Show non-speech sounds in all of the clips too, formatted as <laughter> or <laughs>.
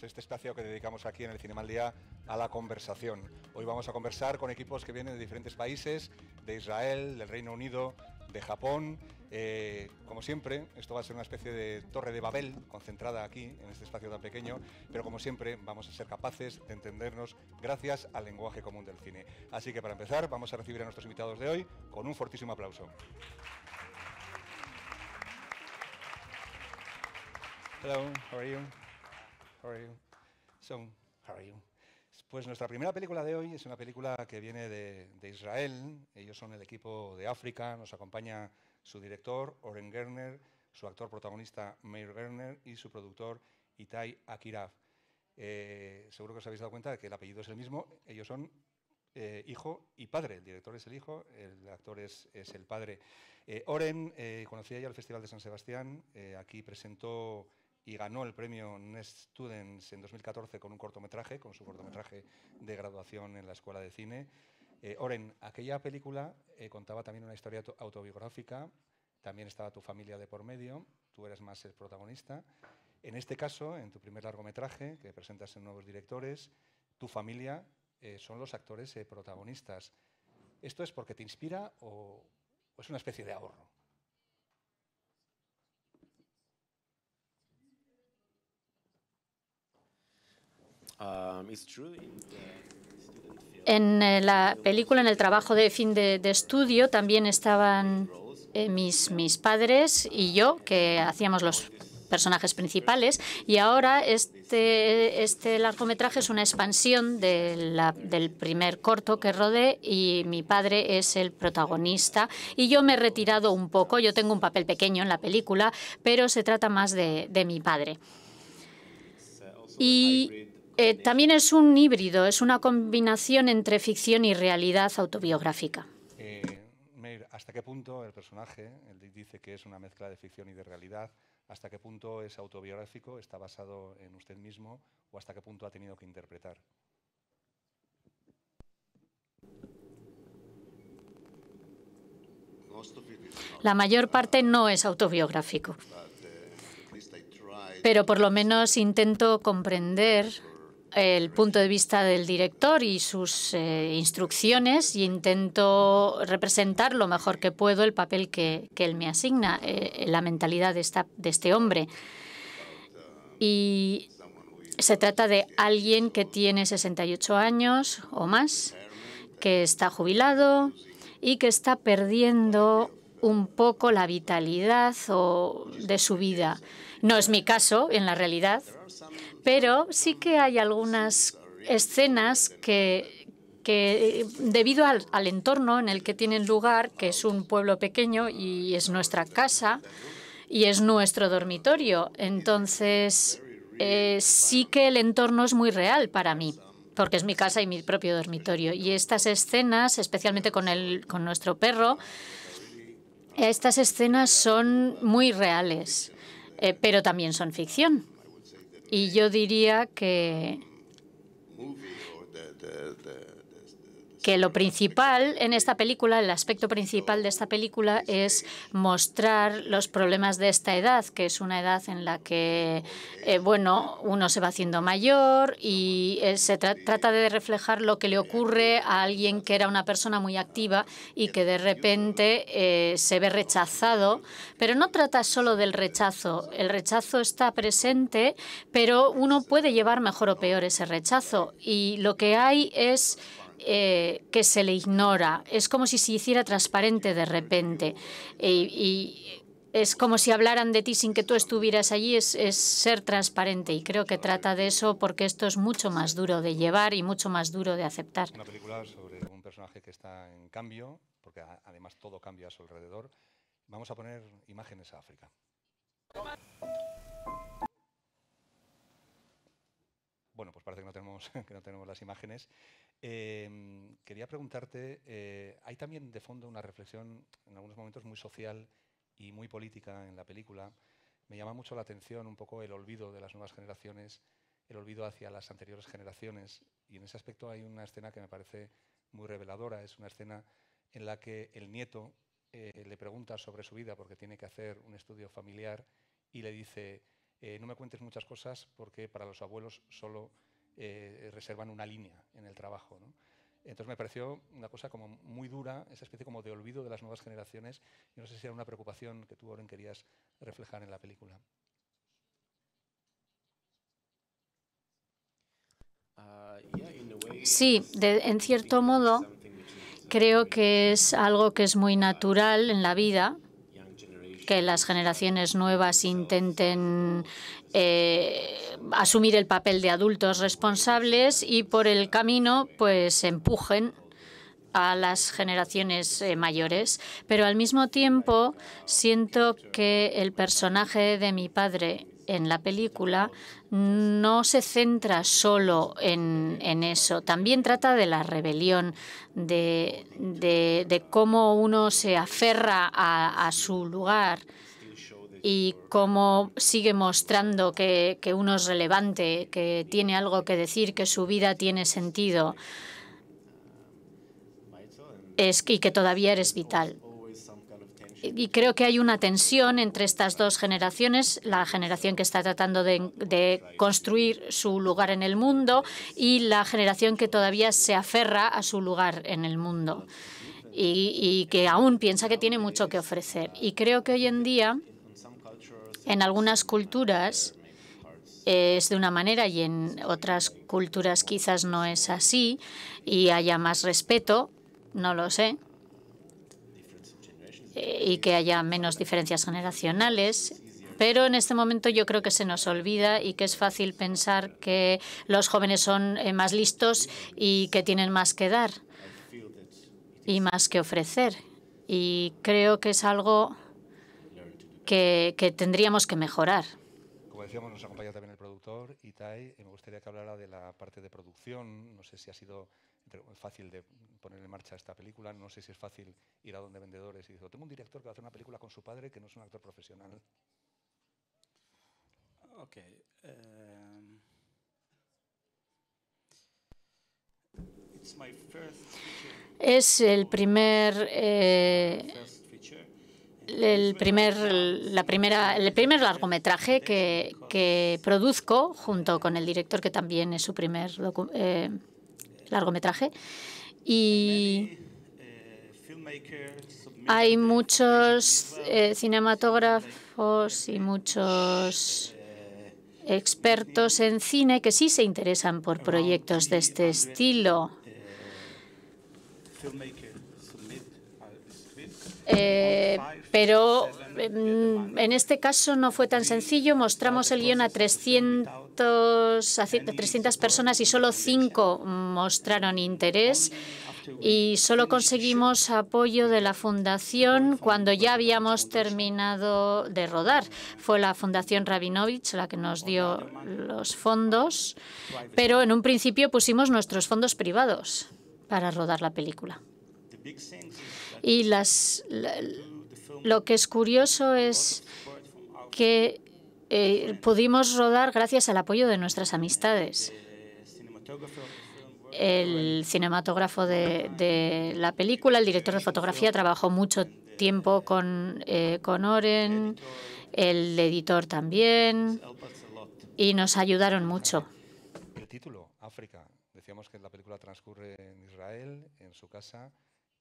Pues, este espacio que dedicamos aquí en el Cinema al Día a la conversación. Hoy vamos a conversar con equipos que vienen de diferentes países, de Israel, del Reino Unido, de Japón. Eh, como siempre, esto va a ser una especie de torre de Babel concentrada aquí, en este espacio tan pequeño, pero como siempre vamos a ser capaces de entendernos gracias al lenguaje común del cine. Así que para empezar, vamos a recibir a nuestros invitados de hoy con un fortísimo aplauso. Hello, how How Pues nuestra primera película de hoy es una película que viene de, Israel. Ellos son el equipo de África. Nos acompaña su director, Oren Gerner, su actor protagonista, Meir Gerner, y su productor, Itai Akiraf. Eh, seguro que os habéis dado cuenta de que el apellido es el mismo. Ellos son eh, hijo y padre. El director es el hijo, el actor es, el padre. Eh, Oren, conocía ya el Festival de San Sebastián, aquí presentó y ganó el premio Next Students en 2014 con un cortometraje, con su cortometraje de graduación en la Escuela de Cine. Eh, Oren, aquella película eh, contaba también una historia autobiográfica, también estaba tu familia de por medio, tú eres más el protagonista. En este caso, en tu primer largometraje, que presentas en Nuevos Directores, tu familia eh, son los actores protagonistas. ¿Esto es porque te inspira o es una especie de ahorro? Um, en eh, la película, en el trabajo de fin de, estudio, también estaban eh, mis, mis padres y yo, que hacíamos los personajes principales. Y ahora este, este largometraje es una expansión de del primer corto que rodé y mi padre es el protagonista. Y yo me he retirado un poco, yo tengo un papel pequeño en la película, pero se trata más de, de mi padre. Y eh, también es un híbrido, es una combinación entre ficción y realidad autobiográfica. Eh, ¿Hasta qué punto el personaje, dice que es una mezcla de ficción y de realidad, hasta qué punto es autobiográfico, está basado en usted mismo o hasta qué punto ha tenido que interpretar? La mayor parte no es autobiográfico, eh, pero por lo menos intento comprender el punto de vista del director y sus eh, instrucciones e intento representar lo mejor que puedo el papel que, él me asigna, eh, la mentalidad de, de este hombre. Y se trata de alguien que tiene 68 años o más, que está jubilado y que está perdiendo un poco la vitalidad o de su vida. No es mi caso en la realidad, pero sí que hay algunas escenas que, eh, debido al, entorno en el que tienen lugar, que es un pueblo pequeño y es nuestra casa y es nuestro dormitorio, entonces eh, sí que el entorno es muy real para mí porque es mi casa y mi propio dormitorio. Y estas escenas, especialmente con, con nuestro perro, estas escenas son muy reales. Eh, pero también son ficción. Y yo diría que que lo principal en esta película, el aspecto principal de esta película es mostrar los problemas de esta edad, que es una edad en la que, eh, bueno, uno se va haciendo mayor y eh, se trata de reflejar lo que le ocurre a alguien que era una persona muy activa y que de repente eh, se ve rechazado, pero no trata solo del rechazo. El rechazo está presente, pero uno puede llevar mejor o peor ese rechazo y lo que hay es eh, que se le ignora. Es como si se hiciera transparente de repente. y es como si hablaran de ti sin que tú estuvieras allí, es, ser transparente. Y creo que trata de eso porque esto es mucho más duro de llevar y mucho más duro de aceptar. Una película sobre un personaje que está en cambio, porque además todo cambia a su alrededor. Vamos a poner imágenes a África. Bueno, pues parece que no tenemos, <laughs> que no tenemos las imágenes. Em, quería preguntarte, eh, hay también de fondo una reflexión en algunos momentos muy social y muy política en la película. Me llama mucho la atención un poco el olvido de las nuevas generaciones, el olvido hacia las anteriores generaciones. Y en ese aspecto hay una escena que me parece muy reveladora. Es una escena en la que el nieto eh, le pregunta sobre su vida porque tiene que hacer un estudio familiar y le dice, eh, no me cuentes muchas cosas porque para los abuelos solo eh, reservan una línea en el trabajo. Entonces me pareció una cosa como muy dura, esa especie como de olvido de las nuevas generaciones. no sé si era una preocupación que tú, Oren, querías reflejar en la película. Sí, en cierto modo creo que es algo que es muy natural en la vida que las generaciones nuevas intenten eh, asumir el papel de adultos responsables y por el camino pues empujen a las generaciones eh, mayores, pero al mismo tiempo siento que el personaje de mi padre en la película no se centra solo en, eso, también trata de la rebelión, de, cómo uno se aferra a, su lugar y cómo sigue mostrando que, uno es relevante, que tiene algo que decir, que su vida tiene sentido y que todavía eres vital y creo que hay una tensión entre estas dos generaciones, la generación que está tratando de, construir su lugar en el mundo y la generación que todavía se aferra a su lugar en el mundo y que aún piensa que tiene mucho que ofrecer. Y creo que hoy en día, en algunas culturas, eh, es de una manera y en otras culturas quizás no es así y haya más respeto, no lo sé y que haya menos diferencias generacionales. Pero en este momento yo creo que se nos olvida y que es fácil pensar que los jóvenes son eh, más listos y que tienen más que dar y más que ofrecer. Y creo que es algo que, que tendríamos que mejorar. Como decíamos, nos acompaña también el productor Itai y me gustaría que hablara de la parte de producción. No sé si ha sido fácil de poner en marcha esta película. No sé si es fácil ir a donde vendedores y decir, tengo un director que va a hacer una película con su padre que no es un actor profesional. Eh, es el primer... Eh, el primer, la primera, el primer largometraje que, produzco junto con el director, que también es su primer eh, largometraje y hay muchos eh, cinematógrafos y muchos expertos en cine que sí se interesan por proyectos de este estilo. Eh, pero mm, en este caso no fue tan sencillo. Mostramos el guión a 300, a 300 personas y solo 5 mostraron interés. Y solo conseguimos apoyo de la fundación cuando ya habíamos terminado de rodar. Fue la fundación Rabinovich la que nos dio los fondos, pero en un principio pusimos nuestros fondos privados para rodar la película. Y las, lo que es curioso es que eh, pudimos rodar gracias al apoyo de nuestras amistades. El cinematógrafo de, la película, el director de fotografía, trabajó mucho tiempo con, eh, con Oren, el editor también, y nos ayudaron mucho. El título, África. Decíamos que la película transcurre en Israel, en su casa.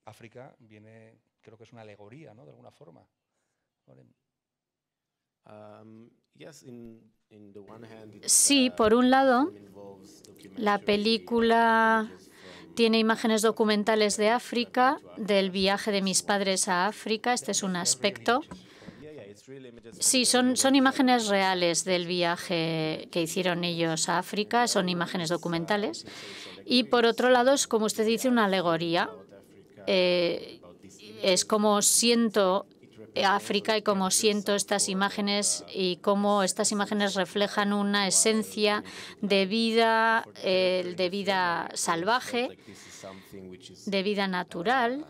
África viene, creo que es una alegoría, ¿no? De alguna forma. Um, sí, uh, por un lado, la película tiene imágenes documentales de África, del viaje de mis padres a África, este es un aspecto. Sí, son, son imágenes reales del viaje que hicieron ellos a África, son imágenes documentales. Y por otro lado, es como usted dice, una alegoría eh, es como siento África y cómo siento estas imágenes y cómo estas imágenes reflejan una esencia de vida, eh, de vida salvaje de vida uh, natural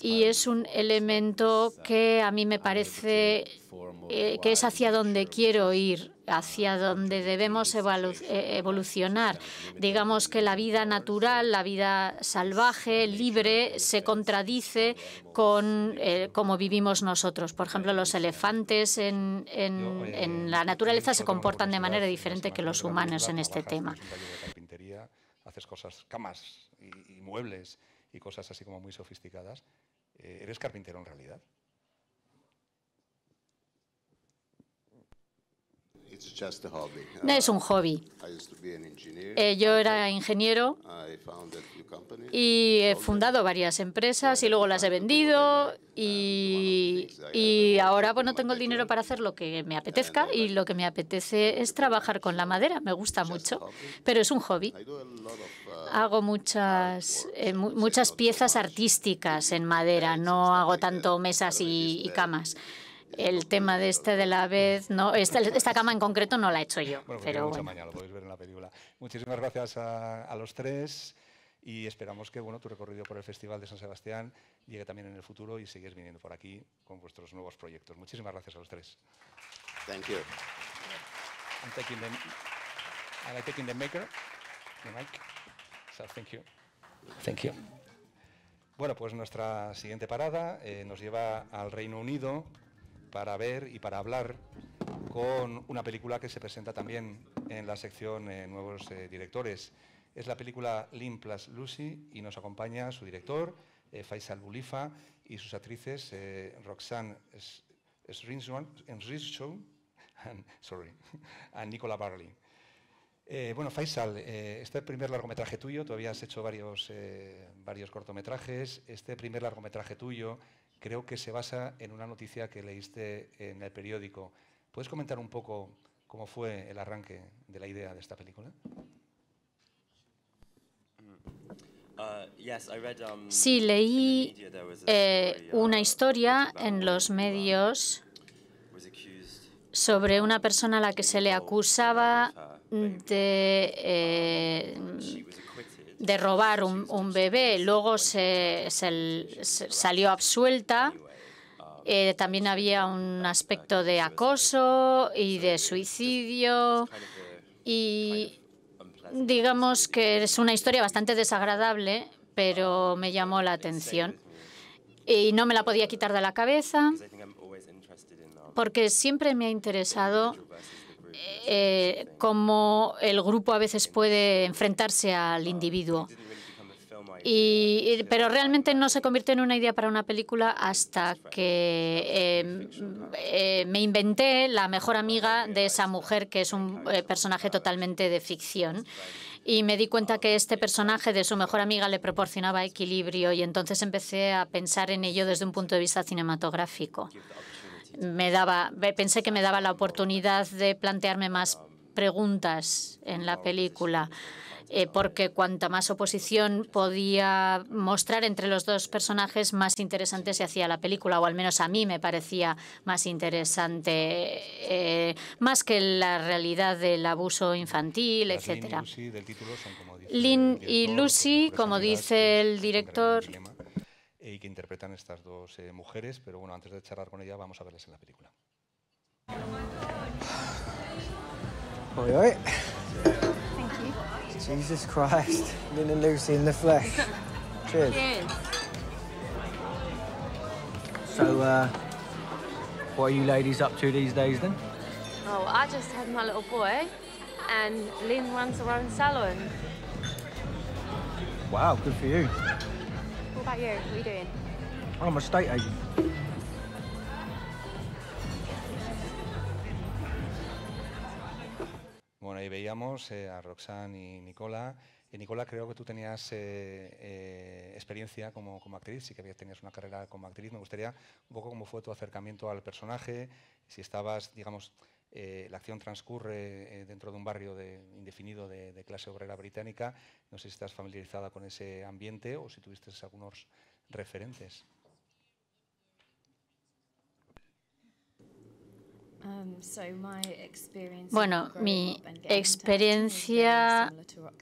y es un elemento que a mí me parece eh, que es hacia donde quiero ir, hacia uh, donde debemos eh, evolucionar. Digamos que la vida natural, la vida salvaje, libre, se contradice con eh, cómo vivimos nosotros. Por ejemplo, los elefantes en, en la naturaleza se comportan de manera diferente que los humanos en este tema. Haces cosas, camas y, muebles y cosas así como muy sofisticadas, eh, ¿eres carpintero en realidad? es un hobby. Uh, eh, yo era ingeniero y he fundado varias empresas y luego las he vendido y, y ahora bueno tengo el dinero para hacer lo que me apetezca y lo que me apetece es trabajar con la madera. Me gusta mucho, pero es un hobby hago muchas, eh, muchas piezas artísticas en madera, no hago tanto mesas y, camas el tema de este de la vez, no, esta, cama en concreto no la he hecho yo. Pues pero bueno. Muchísimas gracias a, los tres y esperamos que bueno, tu recorrido por el Festival de San Sebastián llegue también en el futuro y sigues viniendo por aquí con vuestros nuevos proyectos. Muchísimas gracias a los tres. Thank you. Bueno, pues nuestra siguiente parada eh, nos lleva al Reino Unido para ver y para hablar con una película que se presenta también en la sección eh, Nuevos eh, Directores. Es la película Lim plus Lucy y nos acompaña su director, Faisal Bulifa, y sus actrices Roxanne Srinson <laughs> <laughs> Nicola Barley. Eh, bueno, Faisal, eh, este primer largometraje tuyo, todavía has hecho varios, eh, varios cortometrajes, este primer largometraje tuyo creo que se basa en una noticia que leíste en el periódico. ¿Puedes comentar un poco cómo fue el arranque de la idea de esta película? Mm. Uh, um, sí, leí uh, una historia en los medios sobre una persona a la que se le acusaba uh, eh, de, robar un, bebé. Luego se, salió absuelta. Eh, también había un aspecto de acoso y de suicidio. Y digamos que es una historia bastante desagradable, pero me llamó la atención. Y no me la podía quitar de la cabeza porque siempre me ha interesado eh, cómo el grupo a veces puede enfrentarse al individuo. pero realmente no se convirtió en una idea para una película hasta que em, eh, me inventé la mejor amiga de esa mujer, que es un eh, personaje totalmente de ficción. Y me di cuenta que este personaje de su mejor amiga le proporcionaba equilibrio y entonces empecé a pensar en ello desde un punto de vista cinematográfico me daba, pensé que me daba la oportunidad de plantearme más preguntas en la película, eh, porque cuanta más oposición podía mostrar entre los dos personajes, más interesante se hacía la película, o al menos a mí me parecía más interesante, eh, más que la realidad del abuso infantil, etc. Lynn y Lucy, como dice el director, y que interpretan estas dos eh, mujeres, pero bueno, antes de charlar con ella vamos a verles en la película. Oye, oye. Thank you. Jesus Christ, Lynn and Lucy in the flesh. Cheers. So, uh, what are you ladies up to these days then? Oh, I just had my little boy, and Lynn runs her own salon. Wow, good for you. Bueno, ahí veíamos eh, a Roxanne y Nicola. Y Nicola, creo que tú tenías eh, eh, experiencia como, como, actriz, sí que habías tenías una carrera como actriz. Me gustaría un poco cómo fue tu acercamiento al personaje, si estabas, digamos, eh, la acción transcurre eh, dentro de un barrio indefinido de, de, clase obrera británica. No sé si estás familiarizada con ese ambiente o si tuviste algunos referentes. Um, bueno, mi experiencia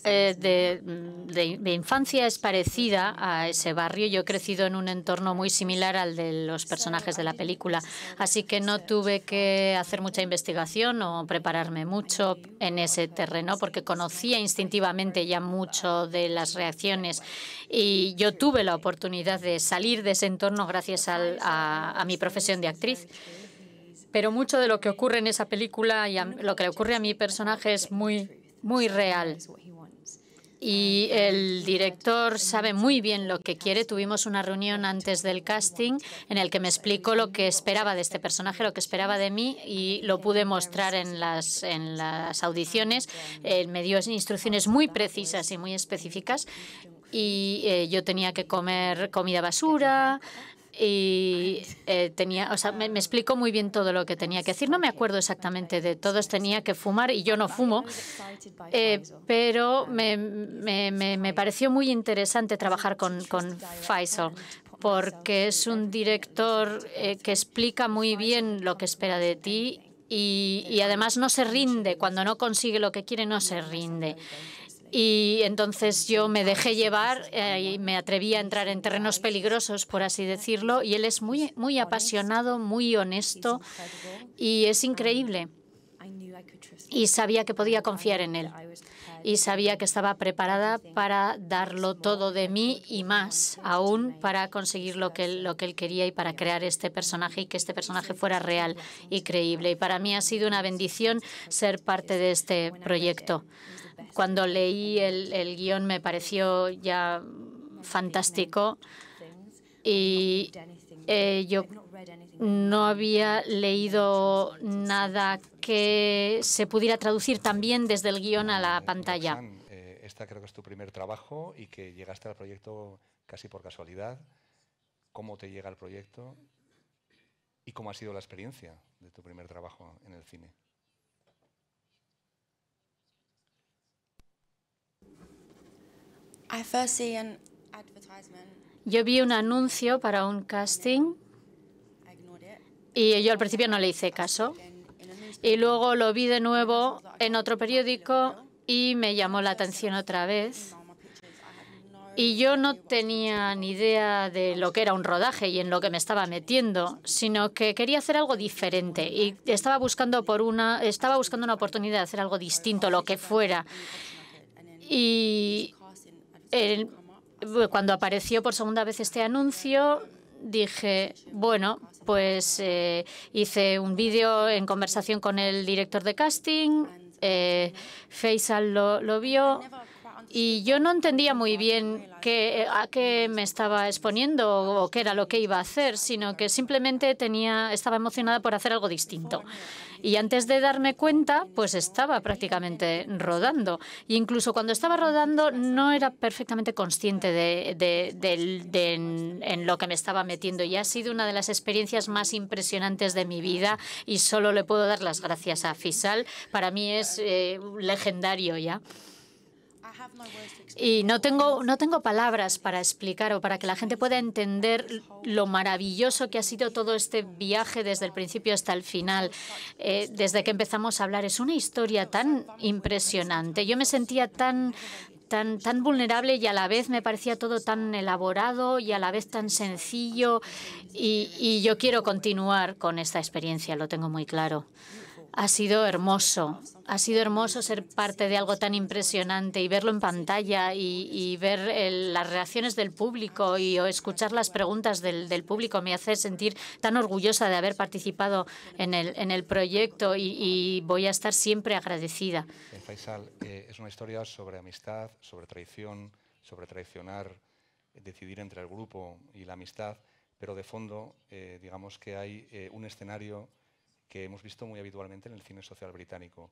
eh, mm, de, infancia es parecida a ese barrio. Yo he crecido en un entorno muy similar al de los personajes de la película, así que no tuve que hacer mucha investigación o prepararme mucho en ese terreno porque conocía instintivamente ya mucho de las reacciones y yo tuve la oportunidad de salir de ese entorno gracias a mi profesión de actriz. Pero mucho de lo que ocurre en esa película y lo que le ocurre a mi personaje es muy, muy real. Y el director sabe muy bien lo que quiere. Tuvimos una reunión antes del casting en el que me explicó lo que esperaba de este personaje, lo que esperaba de mí y lo pude mostrar en las, en las audiciones. Eh, me dio instrucciones muy precisas y muy específicas y eh, yo tenía que comer comida basura, y eh, tenía, o sea, me, explicó muy bien todo lo que tenía que decir. No me acuerdo exactamente de todos, tenía que fumar y yo no fumo, eh, pero me, pareció muy interesante trabajar con, con Faisal porque es un director eh, que explica muy bien lo que espera de ti y, y además no se rinde, cuando no consigue lo que quiere no se rinde. Y entonces yo me dejé llevar eh, y me atreví a entrar en terrenos peligrosos, por así decirlo. Y él es muy, muy apasionado, muy honesto y es increíble. Y sabía que podía confiar en él. Y sabía que estaba preparada para darlo todo de mí y más aún para conseguir lo que, lo que él quería y para crear este personaje y que este personaje fuera real y creíble. Y para mí ha sido una bendición ser parte de este proyecto. Cuando leí el, guión me pareció ya fantástico y eh, yo no había leído nada que se pudiera traducir también desde el guión a la eh, pantalla. Eh, esta creo que es tu primer trabajo y que llegaste al proyecto casi por casualidad. ¿Cómo te llega el proyecto y cómo ha sido la experiencia de tu primer trabajo en el cine? Yo vi un anuncio para un casting y yo al principio no le hice caso. Y luego lo vi de nuevo en otro periódico y me llamó la atención otra vez. Y yo no tenía ni idea de lo que era un rodaje y en lo que me estaba metiendo, sino que quería hacer algo diferente y estaba buscando por una estaba buscando una oportunidad de hacer algo distinto, lo que fuera. Y eh, cuando apareció por segunda vez este anuncio, dije, bueno, pues eh, hice un vídeo en conversación con el director de casting, eh, Faisal lo vio y yo no entendía muy bien a qué me estaba exponiendo o qué era lo que iba a hacer, sino que simplemente tenía, estaba emocionada por hacer algo distinto. Y antes de darme cuenta, pues estaba prácticamente rodando. E incluso cuando estaba rodando no era perfectamente consciente de, en, lo que me estaba metiendo. Y ha sido una de las experiencias más impresionantes de mi vida y solo le puedo dar las gracias a Fisal. Para mí es eh, legendario ya. Y no tengo, no tengo palabras para explicar o para que la gente pueda entender lo maravilloso que ha sido todo este viaje desde el principio hasta el final. Eh, desde que empezamos a hablar, es una historia tan impresionante. Yo me sentía tan, Tan, tan, vulnerable y a la vez me parecía todo tan elaborado y a la vez tan sencillo. y yo quiero continuar con esta experiencia, lo tengo muy claro. Ha sido hermoso, ha sido hermoso ser parte de algo tan impresionante y verlo en pantalla y, ver las reacciones del público y escuchar las preguntas del, público me hace sentir tan orgullosa de haber participado en el, proyecto y, voy a estar siempre agradecida. El eh, Faisal eh, es una historia sobre amistad, sobre traición, sobre traicionar, decidir entre el grupo y la amistad, pero de fondo eh, digamos que hay un escenario que hemos visto muy habitualmente en el cine social británico.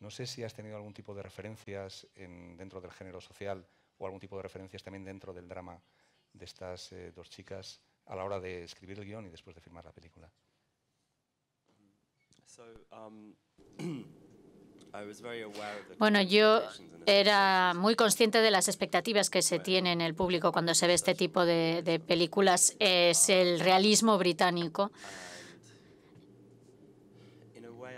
No sé si has tenido algún tipo de referencias en, dentro del género social o algún tipo de referencias también dentro del drama de estas eh, dos chicas a la hora de escribir el guión y después de filmar la película. Um, <clears throat> bueno, yo era muy consciente de las expectativas que se tiene en el público cuando se ve este tipo de películas. Es el realismo británico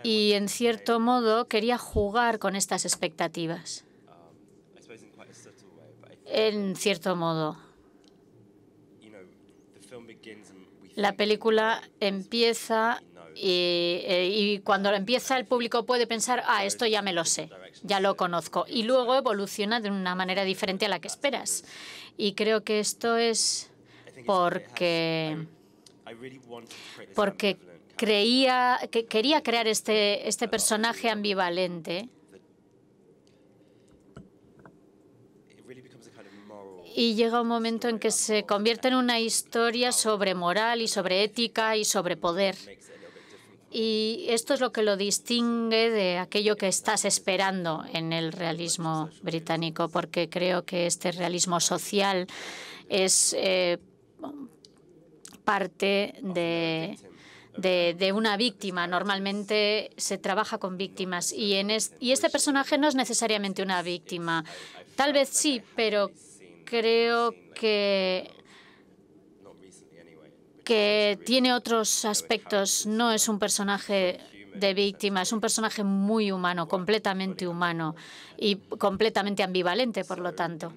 y en cierto modo quería jugar con estas expectativas. En cierto modo. La película empieza eh, y, cuando empieza el público puede pensar, ah, esto ya me lo sé, ya lo conozco. Y luego evoluciona de una manera diferente a la que esperas. Y creo que esto es porque, porque creía, que quería crear este, este personaje ambivalente. y llega un momento en que se convierte en una historia sobre moral y sobre ética y sobre poder. Y esto es lo que lo distingue de aquello que estás esperando en el realismo británico, porque creo que este realismo social es eh, parte de de, una víctima. Normalmente se trabaja con víctimas y, en y este personaje no es necesariamente una víctima. Tal vez sí, pero creo que que tiene otros aspectos. No es un personaje de víctima, es un personaje muy humano, completamente humano y completamente ambivalente, por lo tanto.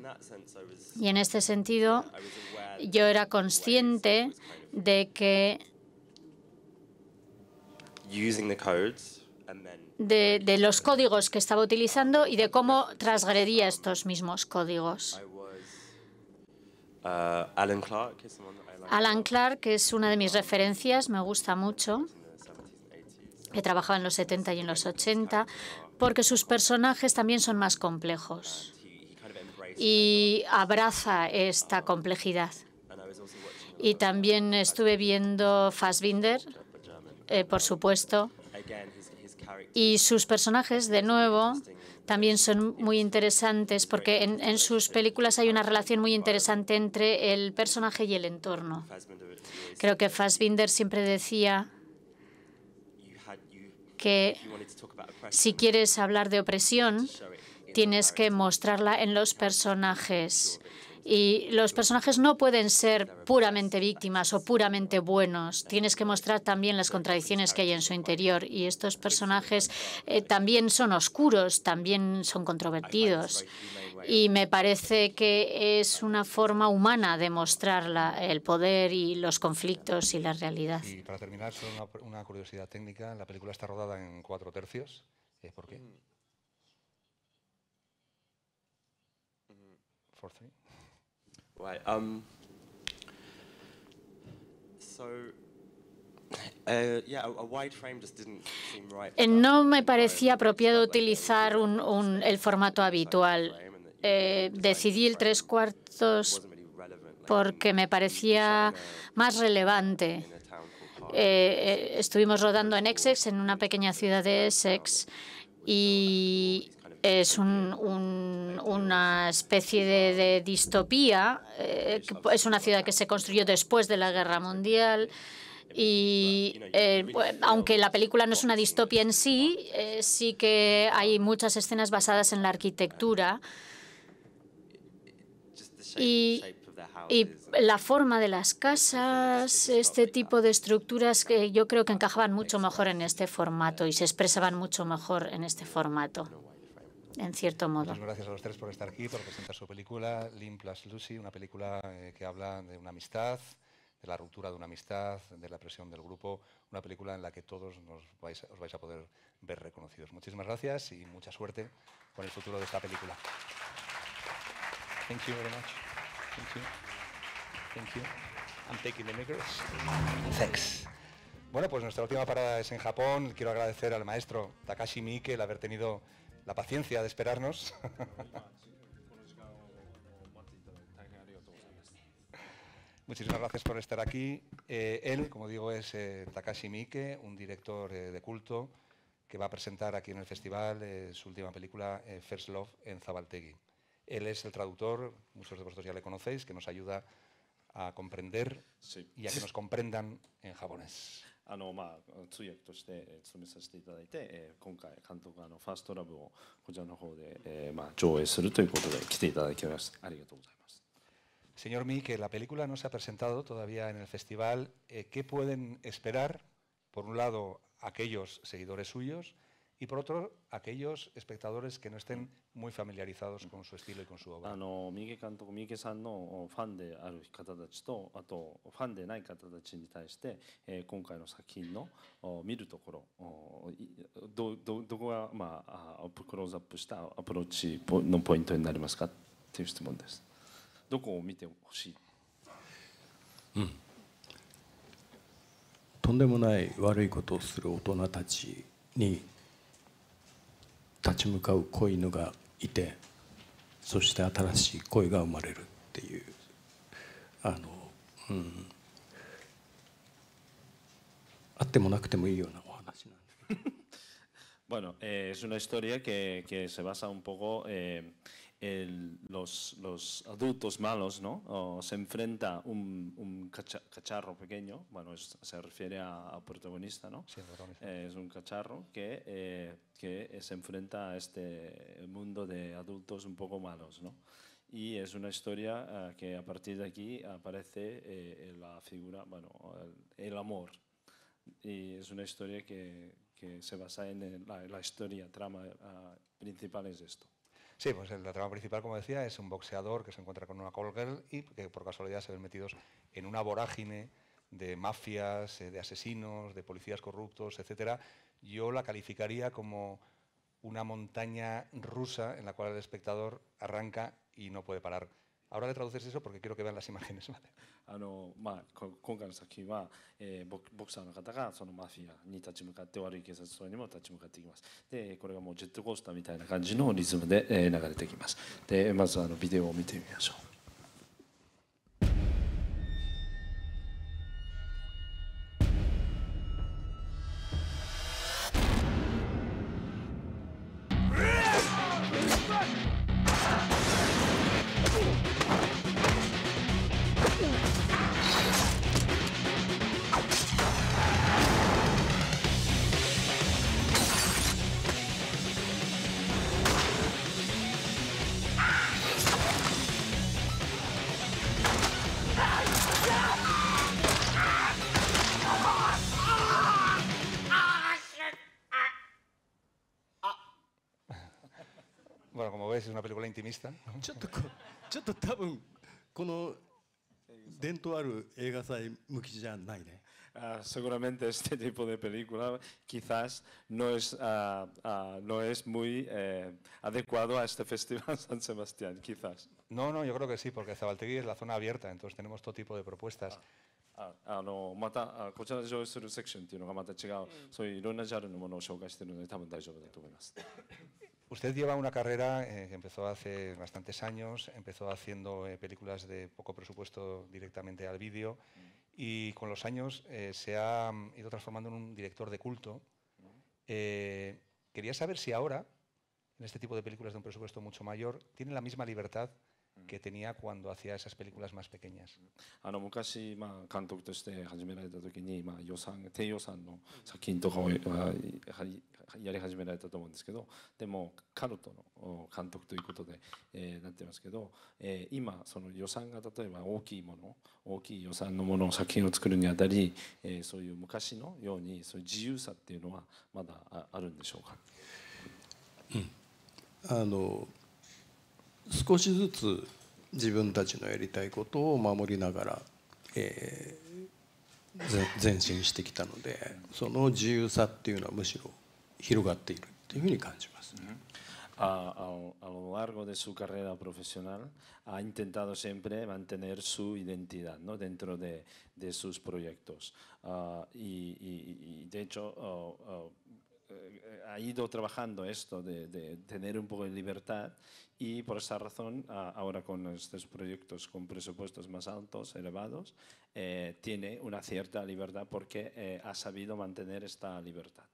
Y en este sentido, yo era consciente de que de, los códigos que estaba utilizando y de cómo transgredía estos mismos códigos. Uh, Alan Clark, que es una de mis referencias, me gusta mucho. He trabajado en los 70 y en los 80, porque sus personajes también son más complejos y abraza esta complejidad. Y uh, también estuve viendo Fassbinder, eh, por supuesto. Y sus personajes, de nuevo, también son muy interesantes porque en, en, sus películas hay una relación muy interesante entre el personaje y el entorno. Creo que Fassbinder siempre decía que si quieres hablar de opresión, tienes que mostrarla en los personajes y los personajes no pueden ser puramente víctimas o puramente buenos. Tienes que mostrar también las contradicciones que hay en su interior. Y estos personajes eh, también son oscuros, también son controvertidos. Y me parece que es una forma humana de mostrar el poder y los conflictos y la realidad. Y para terminar, solo una, curiosidad técnica. La película está rodada en cuatro tercios. ¿Por qué? Mm no me parecía apropiado utilizar un, el formato habitual. Eh, decidí el tres cuartos porque me parecía más relevante. Eh, eh, estuvimos rodando en Essex, en una pequeña ciudad de Essex, y es una especie de, distopía. Eh, es una ciudad que se construyó después de la Guerra Mundial. Y eh, aunque la película no es una distopia en sí, eh, sí que hay muchas escenas basadas en la arquitectura. y, la forma de las casas, este tipo de estructuras que yo creo que encajaban mucho mejor en este formato y se expresaban mucho mejor en este formato en cierto modo. Muchas pues gracias a los tres por estar aquí, por presentar su película, Lim Plus Lucy, una película eh, que habla de una amistad, de la ruptura de una amistad, de la presión del grupo, una película en la que todos nos vais, os vais a poder ver reconocidos. Muchísimas gracias y mucha suerte con el futuro de esta película. Thank you very much. Thank you. Thanks. Bueno, pues nuestra última parada es en Japón. Quiero agradecer al maestro Takashi Miike el haber tenido la paciencia de esperarnos. <laughs> Muchísimas gracias por estar aquí. Eh, él, como digo, es eh, Takashi Miike, un director eh, de culto que va a presentar aquí en el festival su última película, First Love, en Zabaltegui. Él es el traductor, muchos de vosotros ya le conocéis, que nos ayuda a comprender y a que nos comprendan en japonés. Señor Mi, la película no se ha presentado todavía en el festival, eh, ¿qué pueden esperar? Por un lado, aquellos seguidores suyos y por otro, aquellos espectadores que no estén muy familiarizados con su estilo y con su obra. あの三池監督、三池さんのファンである方たちと、あとファンでない方たちに対して、え今回の作品の見るところ、どどどこがまあクローズアップしたアプローチのポイントになりますかっていう質問です。どこを見てほしい。うん。とんでもない悪いことをする大人たちに立ち向かう子犬がいてそして新しい恋が生まれるっていうあの、うん、あってもなくてもいいようなお話なんです <laughs> Bueno, eh, es una historia que, que se basa un poco eh, los, los, adultos malos, ¿no? se enfrenta a un, un cacharro pequeño, bueno, se refiere al protagonista, ¿no? Eh, es un cacharro que, eh, que se enfrenta a este mundo de adultos un poco malos, ¿no? Y es una historia eh, que a partir de aquí aparece la figura, bueno, el, amor. Y es una historia que, que se basa en la, historia, trama principal es esto. Sí, pues la trama principal, como decía, es un boxeador que se encuentra con una call girl y que por casualidad se ven metidos en una vorágine de mafias, eh, de asesinos, de policías corruptos, etcétera. Yo la calificaría como una montaña rusa en la cual el espectador arranca y no puede parar. Ahora e t r a d u c s e s o porque quiero que vean las imágenes. ¿vale? あのまあ、今回の作品は、えー、ボクサーの方がそのマフィアに立ち向かって悪い警察署にも立ち向かっていきます。でこれがもうジェットコースターみたいな感じのリズムで、えー、流れてきます。でまずあのビデオを見てみましょう。見せたちょっとこちょっと多分この伝統ある映画祭向きじゃないね。Uh, seguramente este tipo de película quizás no es, uh, uh, no es muy eh, adecuado a este festival San Sebastián, quizás. No, no, yo creo que sí, porque Zabaltegui es la zona abierta, entonces tenemos todo tipo de propuestas. Ah. ああのまたこちらで上映するセクションっていうのがまた違う、そういういろんなジャンルのものを紹介しているので多分大丈夫だと思います。Usted lleva una carrera eh, que empezó hace bastantes años, empezó haciendo eh, películas de poco presupuesto directamente al vídeo y con los años eh, se ha mm, ido transformando en un director de culto. quería saber si ahora, en este tipo de películas de un presupuesto mucho mayor, tiene la misma libertad que tenía cuando hacía esas películas más pequeñas. あの昔、まあ、監督として始められた時に、まあ、予算低予算の作品とかをやり始められたと思うんですけどでもカルトの監督ということで、えー、なってますけど、えー、今その予算が例えば大きいもの大きい予算のものを作品を作るにあたり、えー、そういう昔のようにそういう自由さっていうのはまだあるんでしょうか、うん、あの少しずつ自分たちのやりたいことを守りながら、えー、前進してきたのでその自由さっていうのはむしろ広がっているっていうふうに感じますね。A, a, a, lo largo de su carrera profesional, ha intentado siempre mantener su identidad ¿no? dentro de, de sus proyectos. Uh, y, y, y, de hecho, uh, uh, Eh, ha ido trabajando esto de, tener un poco de libertad y por esa razón ahora con estos proyectos con presupuestos más altos, elevados, eh, tiene una cierta libertad porque eh, ha sabido mantener esta libertad.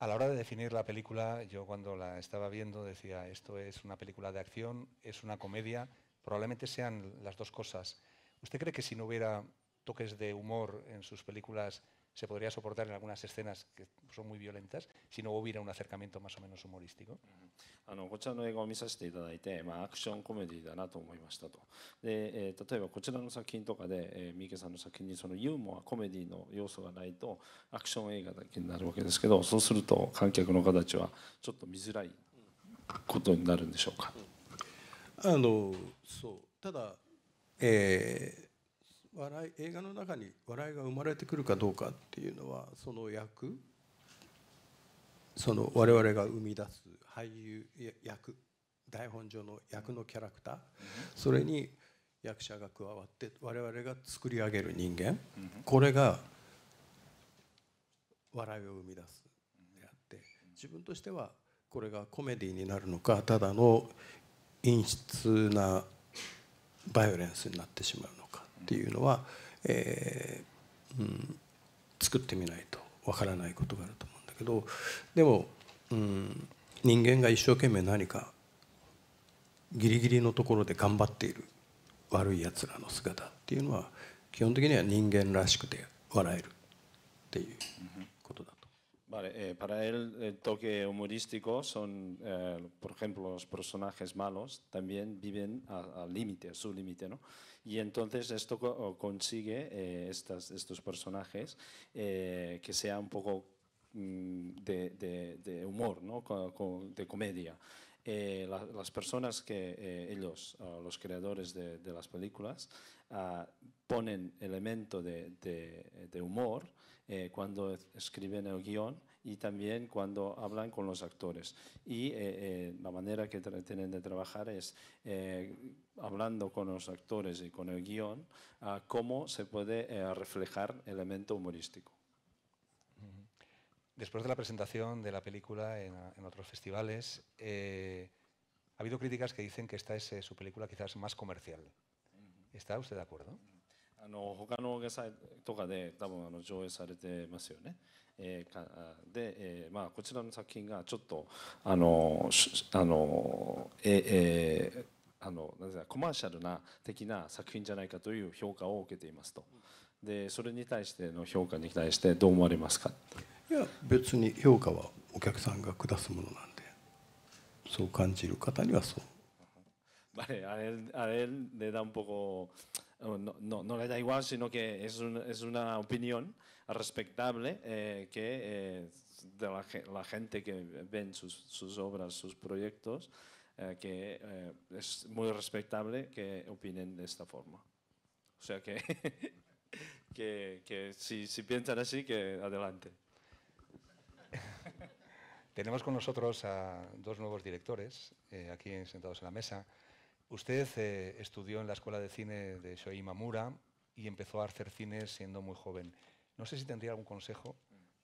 A la hora de definir la película, yo cuando la estaba viendo decía, esto es una película de acción, es una comedia, probablemente sean las dos cosas. ¿Usted cree que si no hubiera toques de humor en sus películas, se podría soportar en algunas escenas que son muy violentas si no hubiera un acercamiento más o menos humorístico. あのこちらの映画を見させていただいて、まあ、アクションコメディだなと思いましたとで、えー、例えばこちらの作品とかで、えー、三池さんの作品にそのユーモアコメディの要素がないとアクション映画だけになるわけですけどそうすると観客の形はちょっと見づらいことになるんでしょうか、あのそうただ、えー笑い映画の中に笑いが生まれてくるかどうかっていうのはその役その我々が生み出す俳優役台本上の役のキャラクターそれに役者が加わって我々が作り上げる人間これが笑いを生み出すであって自分としてはこれがコメディになるのかただの陰湿なバイオレンスになってしまうのっていうのは、えーうん、作ってみないとわからないことがあると思うんだけどでも、うん、人間が一生懸命何かギリギリのところで頑張っている悪いやつらの姿っていうのは基本的には人間らしくて笑えるっていうことだと。Vale, eh, para él el toque humorístico son, eh, por ejemplo, los personajes malos también viven al límite, a su límite, ¿no? Y entonces esto consigue eh, estos personajes eh, que sea un poco mm, de, humor, ¿no? de comedia. Eh, las personas que ellos, los creadores de, las películas, ah, ponen elemento de, humor cuando escriben el guión y también cuando hablan con los actores. Y la manera que tienen de trabajar es hablando con los actores y con el guión, ah, cómo se puede eh, reflejar elemento humorístico. Después de la presentación de la película en, ah, otros festivales, eh, ha habido críticas que dicen que esta es eh, su película quizás más comercial. ¿Está usted de acuerdo? あの、なぜかコマーシャルな的な作品じゃないかという評価を受けていますと。で、それに対しての評価に対してどう思われますかいや、別に評価はお客さんが下すものなんで、そう感じる方にはそう。あれ、あれ、あれ、値段ぽこ。の o no, no le d け igual, sino que es, un, es una opinión respetable eh, que, eh, de la, la け e n t e que ven sus, sus obras, sus proyectos. Eh, que eh, es muy respetable que opinen de esta forma. O sea que, <laughs> que, si, si, piensan así, que adelante. <laughs> Tenemos con nosotros a dos nuevos directores eh, aquí sentados en la mesa. Usted estudió en la Escuela de Cine de Shoei Mamura y empezó a hacer cine siendo muy joven. No sé si tendría algún consejo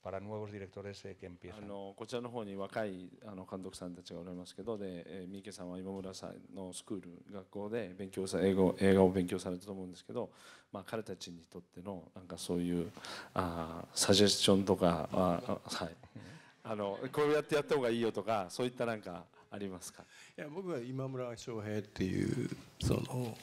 para nuevos directores eh, que empiezan. あのこちらの方に若いあの監督さんたちがおられますけど、で、えー、三池さんは今村さんのスクール学校で勉強さ英語映画を勉強されたと思うんですけど、まあ彼たちにとってのなんかそういうあサジェスションとかははい、あのこうやってやった方がいいよとかそういったなんかありますか。いや僕は今村翔平っていうその、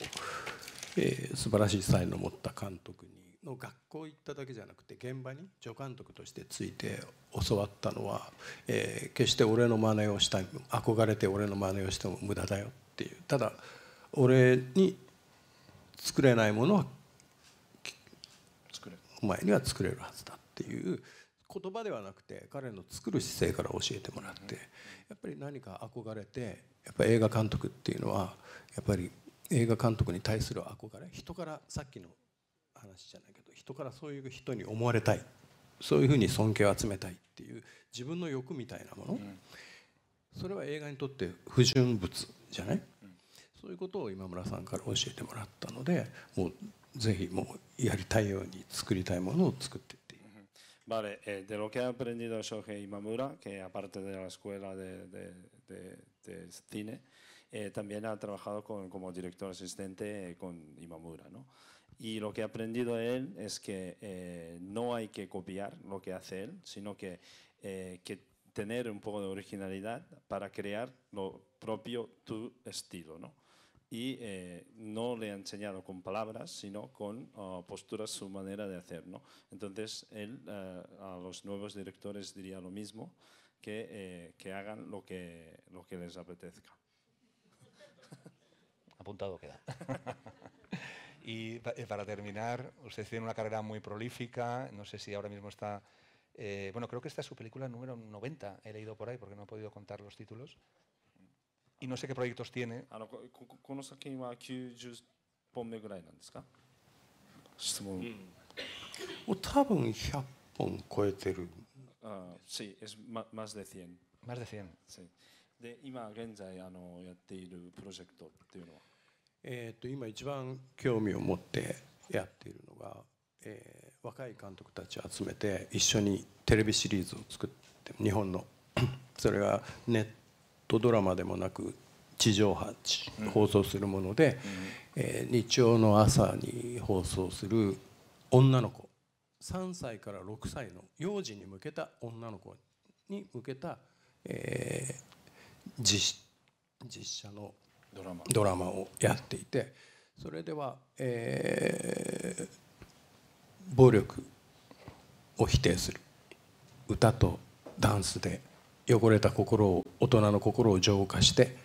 えー、素晴らしい才能を持った監督に。の学校行っただけじゃなくて現場に助監督としてついて教わったのは、えー、決して俺の真似をしたい憧れて俺の真似をしても無駄だよっていうただ俺に作れないものはお前には作れるはずだっていう言葉ではなくて彼の作る姿勢から教えてもらってやっぱり何か憧れてやっぱ映画監督っていうのはやっぱり映画監督に対する憧れ人からさっきの話じゃないけど人からそういう人に思われたいそういうふうに尊敬を集めたいっていう自分の欲みたいなもの、それは映画にとって不純物じゃない、そういうことを今村さんから教えてもらったのでもうぜひもうやりたいように作りたいものを作ってっていい。Vale, eh, de lo que ha aprendido Shohei Imamura, que aparte de la escuela de, de, de, de cine, Eh, también ha trabajado como director asistente eh, con Imamura. ¿no? Y lo que ha aprendido de él es que eh, no hay que copiar lo que hace él, sino que, que tener un poco de originalidad para crear lo propio tu estilo. ¿no? y no le ha enseñado con palabras, sino con ah, posturas su manera de hacer. ¿no? Entonces, él a los nuevos directores diría lo mismo, que, que hagan lo que, lo que les apetezca apuntado queda. <laughs> y eh, para terminar, usted tiene una carrera muy prolífica, no sé si ahora mismo está... Eh, bueno, creo que esta es su película número 90, he leído por ahí porque no he podido contar los títulos. Y no sé qué proyectos tiene. 100 mm. ah, sí, es más de 100. Más de 100. Sí. で今現在あのやっているプロジェクトっていうのはえー、と今一番興味を持ってやっているのが、えー、若い監督たちを集めて一緒にテレビシリーズを作って日本の <clears throat> それがネットドラマでもなく地上波放送するもので、うん、えー、日曜の朝に放送する女の子3歳から6歳の幼児に向けた女の子に向けた、えー、実写のドラマをやっていてそれでは、えー、暴力を否定する歌とダンスで汚れた心を大人の心を浄化して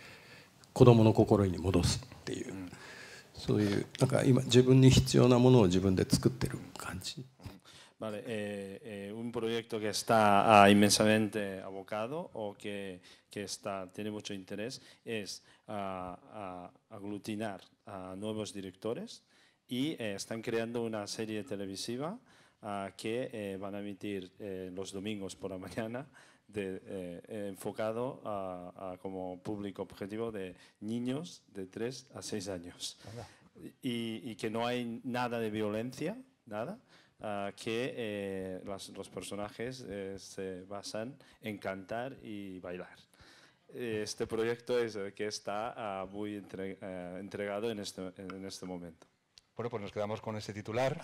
子どもの心に戻すっていう、うん、そういうなんか今自分に必要なものを自分で作ってる感じ。Vale, eh, eh, un proyecto que está ah, inmensamente abocado o que, que está, tiene mucho interés es a, aglutinar a nuevos directores y eh, están creando una serie televisiva ah, que eh, van a emitir eh, los domingos por la <laughs> mañana enfocado a, como público objetivo de niños de 3 a 6 años y, que no hay nada de violencia, nada. Ah, que los personajes se basan en cantar y bailar este proyecto es el que está ah, muy eh, entregado en este, en este momento. Bueno, pues nos quedamos con este titular.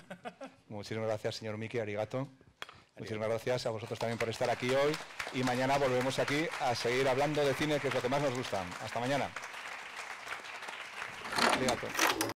<laughs> Muchísimas gracias, señor Miki Arigato. Arigato. Muchísimas gracias a vosotros también por estar aquí hoy. Y mañana volvemos aquí a seguir hablando de cine, que es lo que más nos gusta. Hasta mañana. Arigato.